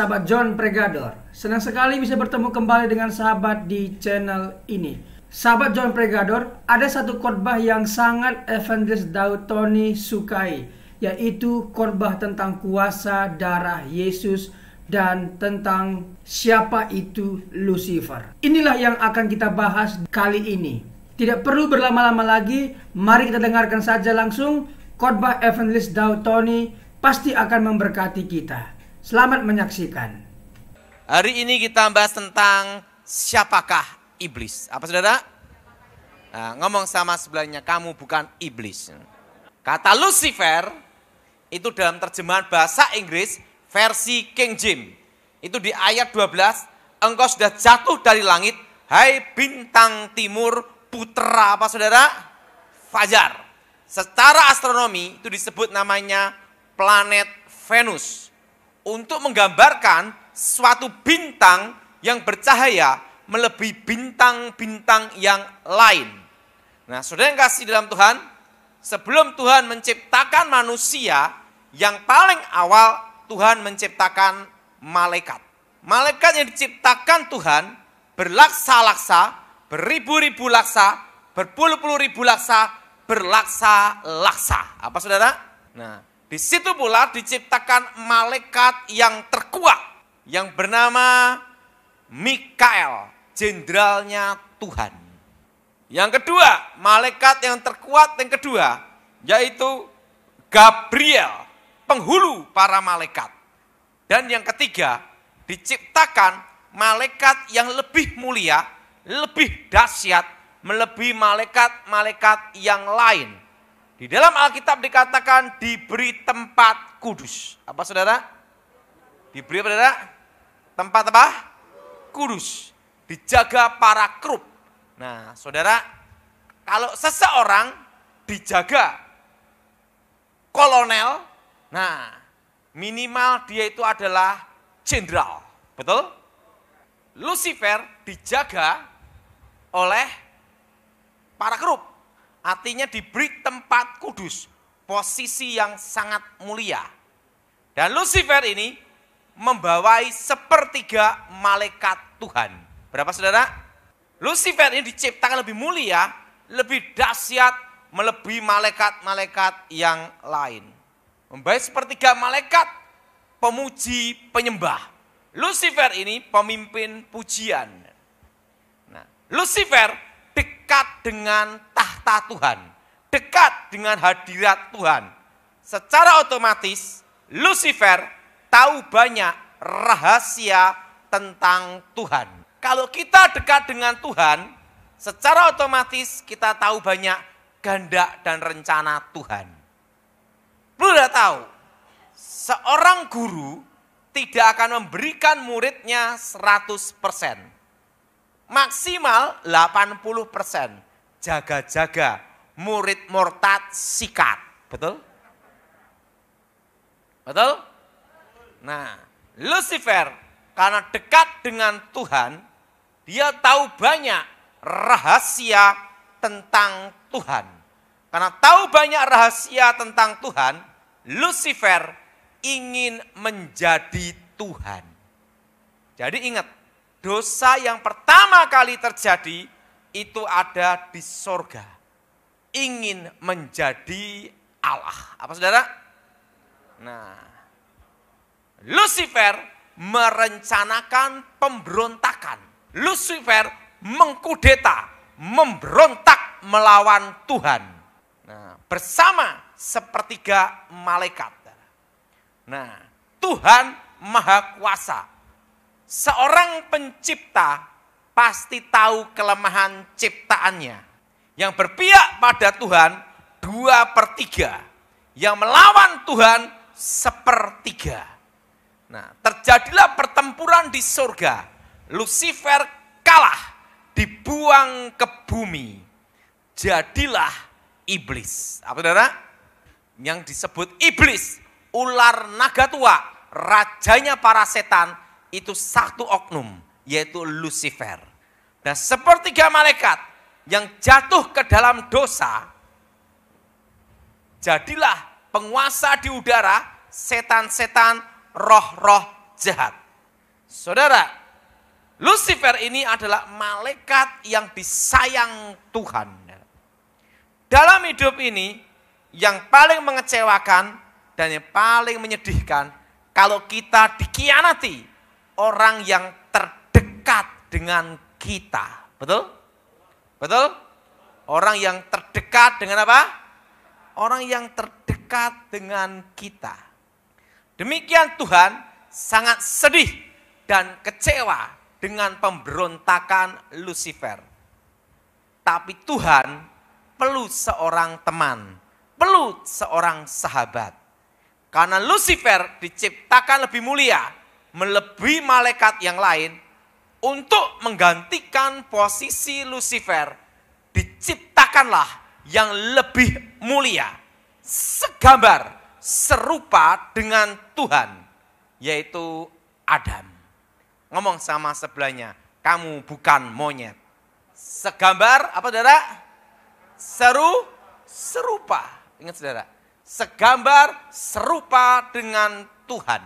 sahabat John Pregador. Senang sekali bisa bertemu kembali dengan sahabat di channel ini. Sahabat John Pregador, ada satu khotbah yang sangat Evangelist Daud Tony sukai, yaitu khotbah tentang kuasa darah Yesus dan tentang siapa itu Lucifer. Inilah yang akan kita bahas kali ini. Tidak perlu berlama-lama lagi, mari kita dengarkan saja langsung khotbah Evangelist Daud Tony pasti akan memberkati kita. Selamat menyaksikan. Hari ini kita bahas tentang siapakah iblis. Apa saudara? Nah, ngomong sama sebelahnya, kamu bukan iblis. Kata Lucifer, itu dalam terjemahan bahasa Inggris versi King James. Itu di ayat 12, engkau sudah jatuh dari langit, hai bintang timur putra apa saudara? Fajar. Secara astronomi itu disebut namanya planet Venus untuk menggambarkan suatu bintang yang bercahaya melebihi bintang-bintang yang lain. Nah, saudara yang kasih dalam Tuhan, sebelum Tuhan menciptakan manusia, yang paling awal Tuhan menciptakan malaikat. Malaikat yang diciptakan Tuhan berlaksa-laksa, beribu-ribu laksa, berpuluh-puluh ribu laksa, berlaksa-laksa. Apa saudara? Nah, di situ pula diciptakan malaikat yang terkuat yang bernama Mikael, jenderalnya Tuhan. Yang kedua, malaikat yang terkuat yang kedua yaitu Gabriel, penghulu para malaikat. Dan yang ketiga, diciptakan malaikat yang lebih mulia, lebih dahsyat, melebihi malaikat-malaikat yang lain di dalam Alkitab dikatakan diberi tempat kudus. Apa saudara? Diberi apa saudara? Tempat apa? Kudus. Dijaga para kerub. Nah saudara, kalau seseorang dijaga kolonel, nah minimal dia itu adalah jenderal. Betul? Lucifer dijaga oleh para kerub. Artinya diberi tempat kudus, posisi yang sangat mulia. Dan Lucifer ini membawai sepertiga malaikat Tuhan. Berapa saudara? Lucifer ini diciptakan lebih mulia, lebih dahsyat, melebihi malaikat-malaikat yang lain. Membaik sepertiga malaikat pemuji penyembah. Lucifer ini pemimpin pujian. Nah, Lucifer dekat dengan tahta Tuhan, dekat dengan hadirat Tuhan, secara otomatis Lucifer tahu banyak rahasia tentang Tuhan. Kalau kita dekat dengan Tuhan, secara otomatis kita tahu banyak ganda dan rencana Tuhan. Perlu udah tahu, seorang guru tidak akan memberikan muridnya 100%. Maksimal 80% jaga-jaga, murid murtad sikat. Betul? Betul? Nah, Lucifer karena dekat dengan Tuhan, dia tahu banyak rahasia tentang Tuhan. Karena tahu banyak rahasia tentang Tuhan, Lucifer ingin menjadi Tuhan. Jadi ingat, dosa yang pertama kali terjadi itu ada di sorga. Ingin menjadi Allah. Apa saudara? Nah, Lucifer merencanakan pemberontakan. Lucifer mengkudeta, memberontak melawan Tuhan. Nah, bersama sepertiga malaikat. Nah, Tuhan Maha Kuasa. Seorang pencipta pasti tahu kelemahan ciptaannya. Yang berpihak pada Tuhan dua per tiga. Yang melawan Tuhan sepertiga. Nah, terjadilah pertempuran di surga. Lucifer kalah, dibuang ke bumi. Jadilah iblis. Apa saudara? Yang disebut iblis, ular naga tua, rajanya para setan, itu satu oknum, yaitu Lucifer. Nah, sepertiga malaikat yang jatuh ke dalam dosa, jadilah penguasa di udara, setan-setan, roh-roh jahat. Saudara, Lucifer ini adalah malaikat yang disayang Tuhan. Dalam hidup ini, yang paling mengecewakan dan yang paling menyedihkan, kalau kita dikianati orang yang terdekat dengan kita. Betul? Betul? Orang yang terdekat dengan apa? Orang yang terdekat dengan kita. Demikian Tuhan sangat sedih dan kecewa dengan pemberontakan Lucifer. Tapi Tuhan perlu seorang teman, perlu seorang sahabat. Karena Lucifer diciptakan lebih mulia, melebihi malaikat yang lain, untuk menggantikan posisi Lucifer, diciptakanlah yang lebih mulia, segambar, serupa dengan Tuhan, yaitu Adam. Ngomong sama sebelahnya, kamu bukan monyet. Segambar, apa saudara? Seru, serupa. Ingat saudara, segambar, serupa dengan Tuhan.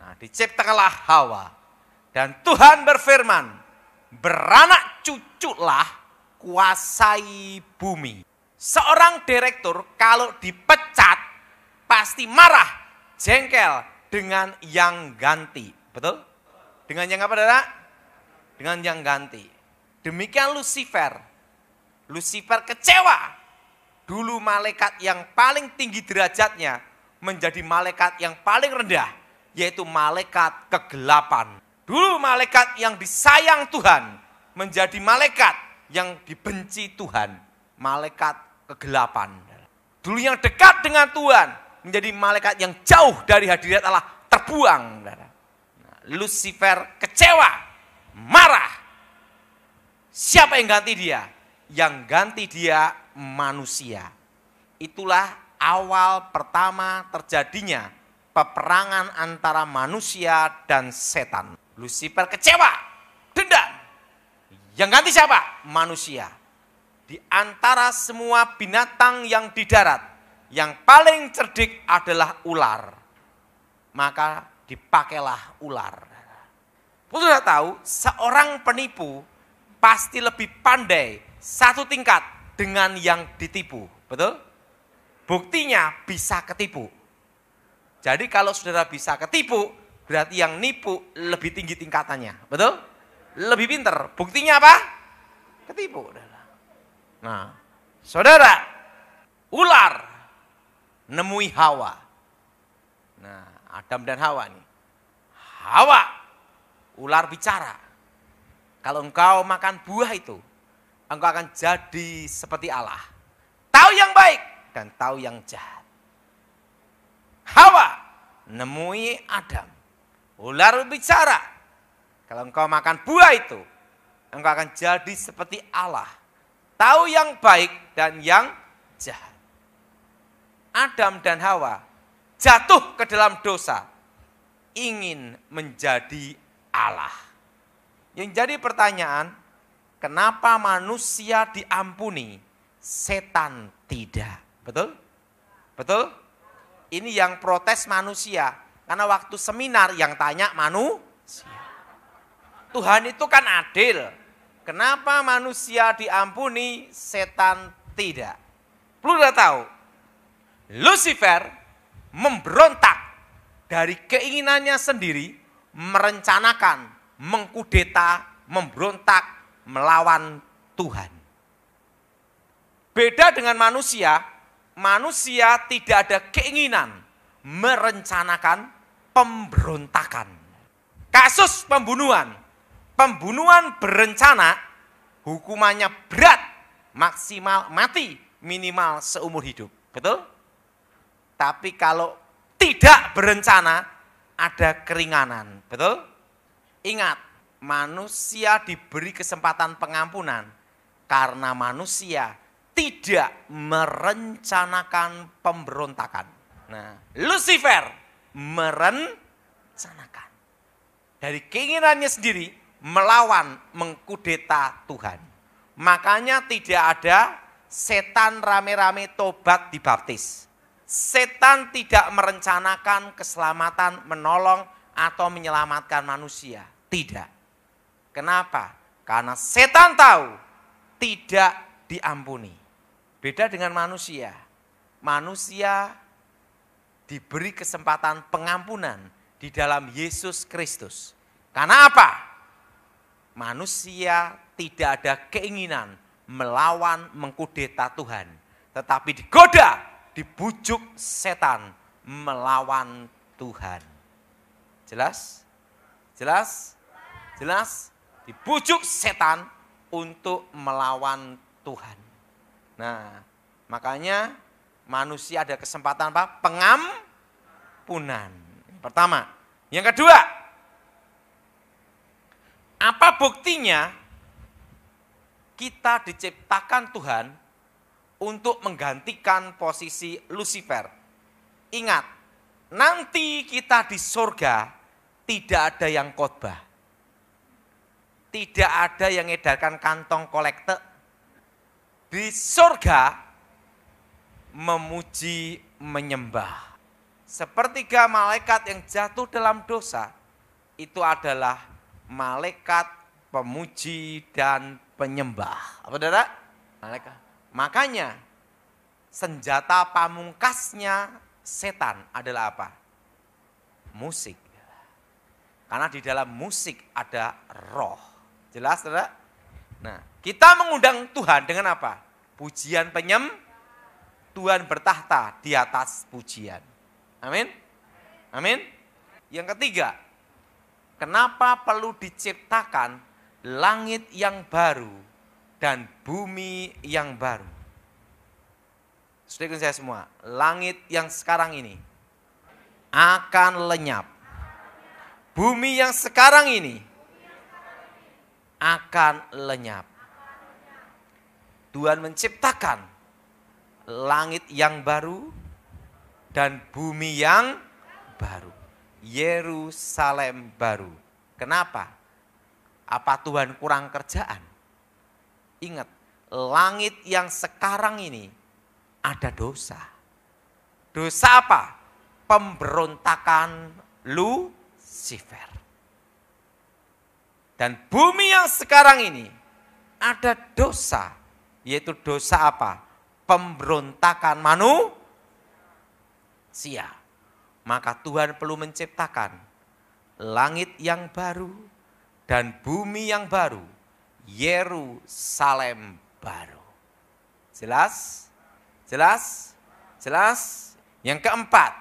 Nah, diciptakanlah Hawa dan Tuhan berfirman, beranak cuculah kuasai bumi. Seorang direktur kalau dipecat pasti marah, jengkel dengan yang ganti. Betul? Dengan yang apa, Dara? Dengan yang ganti. Demikian Lucifer. Lucifer kecewa. Dulu malaikat yang paling tinggi derajatnya menjadi malaikat yang paling rendah, yaitu malaikat kegelapan. Dulu malaikat yang disayang Tuhan menjadi malaikat yang dibenci Tuhan, malaikat kegelapan. Dulu yang dekat dengan Tuhan menjadi malaikat yang jauh dari hadirat Allah terbuang. Lucifer kecewa, marah. Siapa yang ganti dia? Yang ganti dia manusia. Itulah awal pertama terjadinya peperangan antara manusia dan setan. Lucifer kecewa, dendam. Yang ganti siapa? Manusia. Di antara semua binatang yang di darat, yang paling cerdik adalah ular. Maka dipakailah ular. Sudah tahu, seorang penipu pasti lebih pandai satu tingkat dengan yang ditipu. Betul? Buktinya bisa ketipu. Jadi kalau saudara bisa ketipu, Berarti yang nipu lebih tinggi tingkatannya, betul? Lebih pinter. Buktinya apa? Ketipu. Nah, saudara, ular nemui Hawa. Nah, Adam dan Hawa nih. Hawa, ular bicara. Kalau engkau makan buah itu, engkau akan jadi seperti Allah. Tahu yang baik dan tahu yang jahat. Hawa nemui Adam Ular bicara. Kalau engkau makan buah itu, engkau akan jadi seperti Allah. Tahu yang baik dan yang jahat. Adam dan Hawa jatuh ke dalam dosa. Ingin menjadi Allah. Yang jadi pertanyaan, kenapa manusia diampuni, setan tidak? Betul? Betul? Ini yang protes manusia karena waktu seminar yang tanya manu Tuhan itu kan adil. Kenapa manusia diampuni, setan tidak? Perlu tahu, Lucifer memberontak dari keinginannya sendiri, merencanakan, mengkudeta, memberontak, melawan Tuhan. Beda dengan manusia, manusia tidak ada keinginan merencanakan, pemberontakan. Kasus pembunuhan. Pembunuhan berencana hukumannya berat, maksimal mati, minimal seumur hidup. Betul? Tapi kalau tidak berencana ada keringanan. Betul? Ingat, manusia diberi kesempatan pengampunan karena manusia tidak merencanakan pemberontakan. Nah, Lucifer merencanakan. Dari keinginannya sendiri melawan mengkudeta Tuhan. Makanya tidak ada setan rame-rame tobat dibaptis. Setan tidak merencanakan keselamatan, menolong atau menyelamatkan manusia. Tidak. Kenapa? Karena setan tahu tidak diampuni. Beda dengan manusia. Manusia diberi kesempatan pengampunan di dalam Yesus Kristus. Karena apa? Manusia tidak ada keinginan melawan mengkudeta Tuhan, tetapi digoda, dibujuk setan melawan Tuhan. Jelas? Jelas? Jelas? Dibujuk setan untuk melawan Tuhan. Nah, makanya manusia ada kesempatan apa? Pengampunan. Pertama. Yang kedua, apa buktinya kita diciptakan Tuhan untuk menggantikan posisi Lucifer? Ingat, nanti kita di surga tidak ada yang khotbah. Tidak ada yang edarkan kantong kolekte. Di surga memuji, menyembah. Sepertiga malaikat yang jatuh dalam dosa itu adalah malaikat pemuji dan penyembah. Apa saudara? Malaikat. Makanya senjata pamungkasnya setan adalah apa? Musik. Karena di dalam musik ada roh. Jelas, saudara? Nah, kita mengundang Tuhan dengan apa? Pujian penyembah Tuhan bertahta di atas pujian. Amin. Amin. Yang ketiga, kenapa perlu diciptakan langit yang baru dan bumi yang baru? Saudara saya semua, langit yang sekarang ini akan lenyap. Bumi yang sekarang ini akan lenyap. Tuhan menciptakan langit yang baru dan bumi yang baru. Yerusalem baru. Kenapa? Apa Tuhan kurang kerjaan? Ingat, langit yang sekarang ini ada dosa. Dosa apa? Pemberontakan Lucifer. Dan bumi yang sekarang ini ada dosa, yaitu dosa apa? pemberontakan manusia. Maka Tuhan perlu menciptakan langit yang baru dan bumi yang baru. Yerusalem baru. Jelas? Jelas? Jelas? Yang keempat,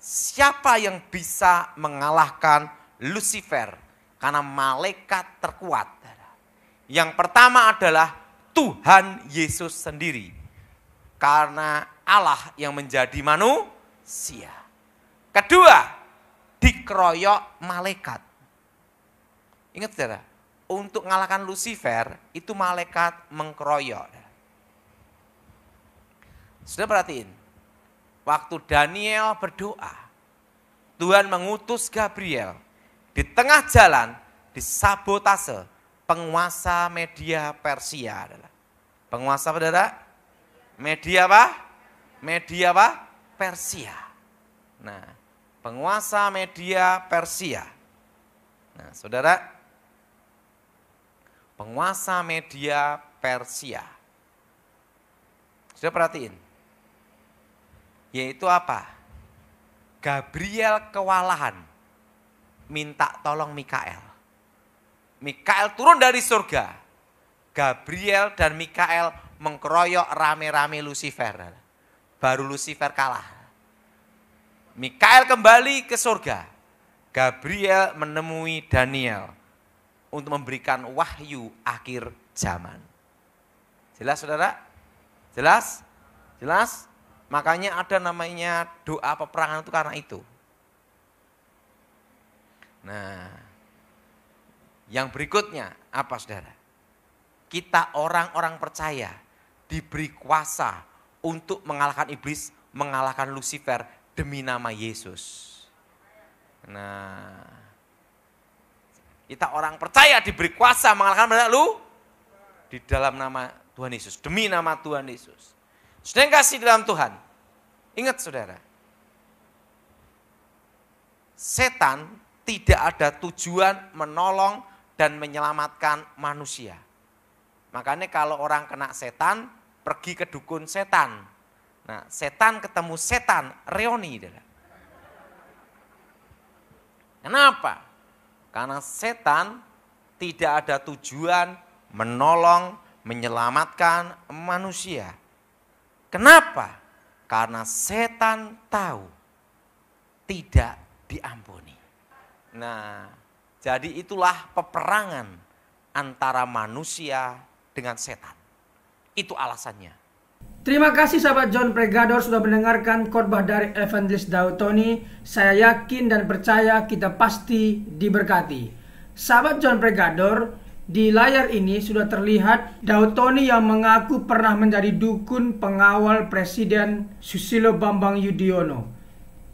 siapa yang bisa mengalahkan Lucifer? Karena malaikat terkuat. Yang pertama adalah Tuhan Yesus sendiri. Karena Allah yang menjadi manusia. Kedua, dikeroyok malaikat. Ingat saudara, untuk mengalahkan Lucifer itu malaikat mengkeroyok. Sudah perhatiin, waktu Daniel berdoa, Tuhan mengutus Gabriel di tengah jalan disabotase penguasa media Persia adalah penguasa saudara media apa? Media apa? Persia. Nah, penguasa media Persia. Nah, saudara, penguasa media Persia. Sudah perhatiin? Yaitu apa? Gabriel kewalahan minta tolong Mikael. Mikael turun dari surga. Gabriel dan Mikael mengkeroyok rame-rame Lucifer. Baru Lucifer kalah. Mikael kembali ke surga. Gabriel menemui Daniel untuk memberikan wahyu akhir zaman. Jelas saudara? Jelas? Jelas? Makanya ada namanya doa peperangan itu karena itu. Nah, yang berikutnya apa saudara? Kita orang-orang percaya diberi kuasa untuk mengalahkan iblis, mengalahkan Lucifer demi nama Yesus. Nah, kita orang percaya diberi kuasa mengalahkan mereka lu di dalam nama Tuhan Yesus, demi nama Tuhan Yesus. Sudah kasih dalam Tuhan. Ingat saudara, setan tidak ada tujuan menolong dan menyelamatkan manusia. Makanya kalau orang kena setan, pergi ke dukun setan. Nah, setan ketemu setan, reoni. Kenapa? Karena setan tidak ada tujuan menolong, menyelamatkan manusia. Kenapa? Karena setan tahu tidak diampuni. Nah, jadi itulah peperangan antara manusia dengan setan. Itu alasannya. Terima kasih sahabat John Pregador sudah mendengarkan khotbah dari Evangelis Daud Tony. Saya yakin dan percaya kita pasti diberkati. Sahabat John Pregador, di layar ini sudah terlihat Daud Tony yang mengaku pernah menjadi dukun pengawal Presiden Susilo Bambang Yudhoyono.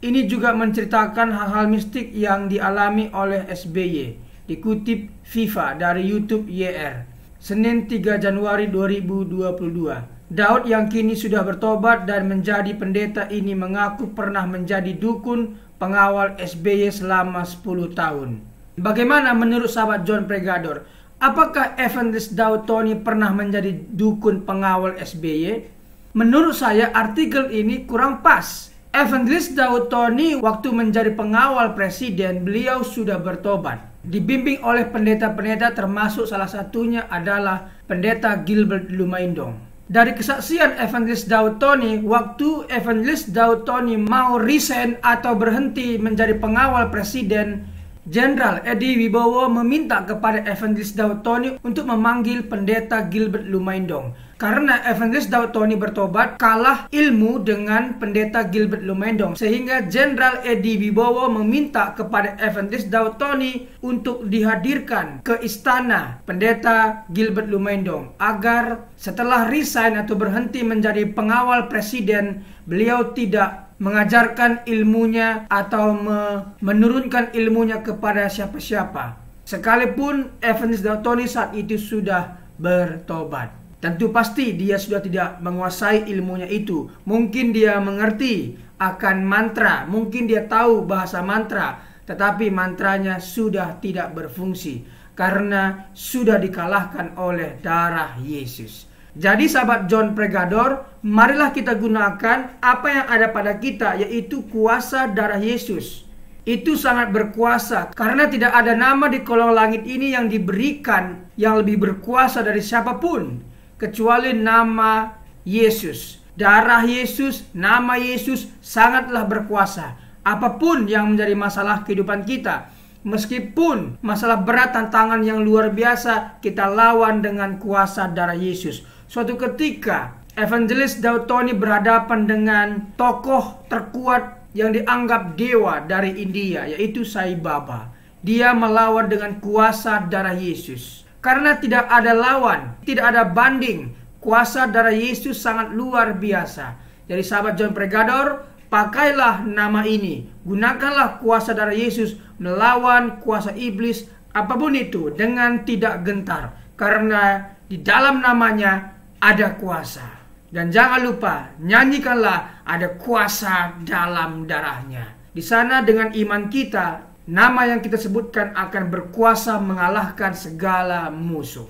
Ini juga menceritakan hal-hal mistik yang dialami oleh SBY, dikutip FIFA dari YouTube YR. Senin 3 Januari 2022. Daud yang kini sudah bertobat dan menjadi pendeta ini mengaku pernah menjadi dukun pengawal SBY selama 10 tahun. Bagaimana menurut sahabat John Pregador? Apakah Evangelist Daud Tony pernah menjadi dukun pengawal SBY? Menurut saya artikel ini kurang pas. Evangelist Daud Tony waktu menjadi pengawal presiden beliau sudah bertobat dibimbing oleh pendeta-pendeta termasuk salah satunya adalah pendeta Gilbert Lumaindong. Dari kesaksian Evangelis Daud Tony, waktu Evangelis Daud Tony mau resign atau berhenti menjadi pengawal presiden Jenderal Edi Wibowo meminta kepada Evangelist Daud Tony untuk memanggil pendeta Gilbert Lumaindong karena Evangelist Daud Tony bertobat kalah ilmu dengan pendeta Gilbert Lumaindong sehingga Jenderal Edi Wibowo meminta kepada Evangelist Daud Tony untuk dihadirkan ke istana pendeta Gilbert Lumaindong agar setelah resign atau berhenti menjadi pengawal presiden beliau tidak mengajarkan ilmunya atau me menurunkan ilmunya kepada siapa-siapa. Sekalipun Evans dan Tony saat itu sudah bertobat. Tentu pasti dia sudah tidak menguasai ilmunya itu. Mungkin dia mengerti akan mantra, mungkin dia tahu bahasa mantra, tetapi mantranya sudah tidak berfungsi karena sudah dikalahkan oleh darah Yesus. Jadi sahabat John Pregador, marilah kita gunakan apa yang ada pada kita yaitu kuasa darah Yesus. Itu sangat berkuasa karena tidak ada nama di kolong langit ini yang diberikan yang lebih berkuasa dari siapapun kecuali nama Yesus. Darah Yesus, nama Yesus sangatlah berkuasa. Apapun yang menjadi masalah kehidupan kita, Meskipun masalah berat tantangan yang luar biasa, kita lawan dengan kuasa darah Yesus. Suatu ketika, evangelis Daud Tony berhadapan dengan tokoh terkuat yang dianggap dewa dari India, yaitu Sai Baba. Dia melawan dengan kuasa darah Yesus. Karena tidak ada lawan, tidak ada banding, kuasa darah Yesus sangat luar biasa. Jadi sahabat John Pregador, pakailah nama ini. Gunakanlah kuasa darah Yesus melawan kuasa iblis apapun itu dengan tidak gentar. Karena di dalam namanya ada kuasa. Dan jangan lupa, nyanyikanlah ada kuasa dalam darahnya. Di sana dengan iman kita, nama yang kita sebutkan akan berkuasa mengalahkan segala musuh.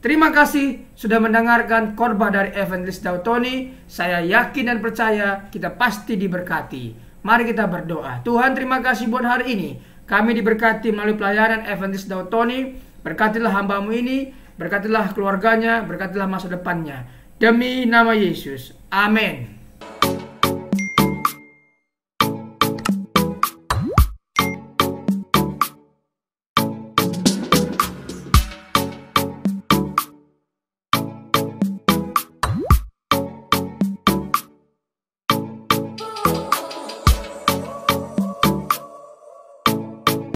Terima kasih sudah mendengarkan korban dari Evangelist Dautoni. Saya yakin dan percaya kita pasti diberkati. Mari kita berdoa. Tuhan terima kasih buat hari ini. Kami diberkati melalui pelayanan Evangelist Dautoni. Berkatilah hambamu ini Berkatilah keluarganya, berkatilah masa depannya. Demi nama Yesus. Amin.